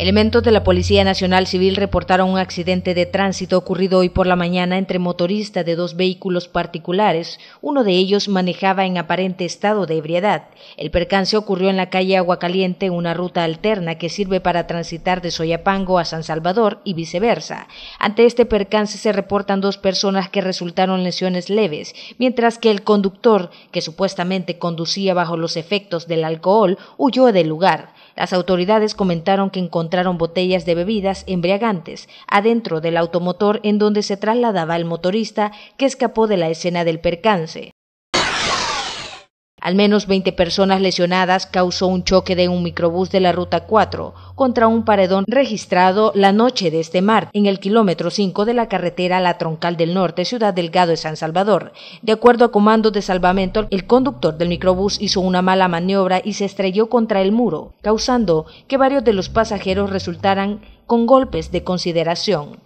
Elementos de la Policía Nacional Civil reportaron un accidente de tránsito ocurrido hoy por la mañana entre motoristas de dos vehículos particulares. Uno de ellos manejaba en aparente estado de ebriedad. El percance ocurrió en la calle Agua Caliente, una ruta alterna que sirve para transitar de Soyapango a San Salvador y viceversa. Ante este percance se reportan dos personas que resultaron lesiones leves, mientras que el conductor, que supuestamente conducía bajo los efectos del alcohol, huyó del lugar. Las autoridades comentaron que encontraron botellas de bebidas embriagantes adentro del automotor en donde se trasladaba el motorista que escapó de la escena del percance. Al menos 20 personas lesionadas causó un choque de un microbús de la Ruta 4 contra un paredón registrado la noche de este martes en el kilómetro 5 de la carretera La Troncal del Norte, Ciudad Delgado de San Salvador. De acuerdo a comandos de salvamento, el conductor del microbús hizo una mala maniobra y se estrelló contra el muro, causando que varios de los pasajeros resultaran con golpes de consideración.